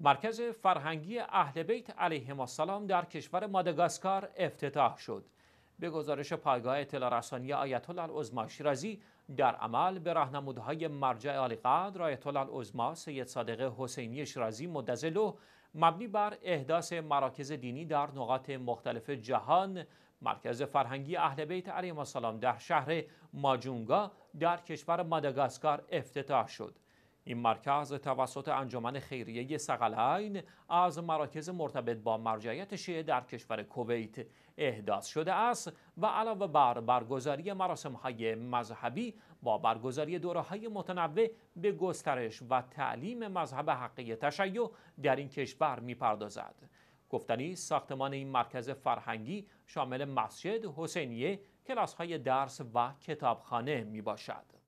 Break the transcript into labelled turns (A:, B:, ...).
A: مرکز فرهنگی اهل بیت علیهم السلام در کشور ماداگاسکار افتتاح شد. به گزارش پایگاه اطلاع رسانی آیت الله شیرازی در عمل به راهنمودهای مرجع عالیقدر آیت الله العظما سید صادق حسینی شیرازی مدظله مبنی بر احداث مراکز دینی در نقاط مختلف جهان مرکز فرهنگی اهل بیت علیهم السلام در شهر ماجونگا در کشور ماداگاسکار افتتاح شد. این مرکز توسط انجمن خیریه سقلین از مراکز مرتبط با مرجعیت شیعه در کشور کویت احداث شده است و علاوه بر برگزاری مراسم های مذهبی با برگزاری دوره های متنوع به گسترش و تعلیم مذهب حقی تشیع در این کشور میپردازد گفتنی ساختمان این مرکز فرهنگی شامل مسجد، حسینیه، کلاس های درس و کتابخانه می
B: باشد.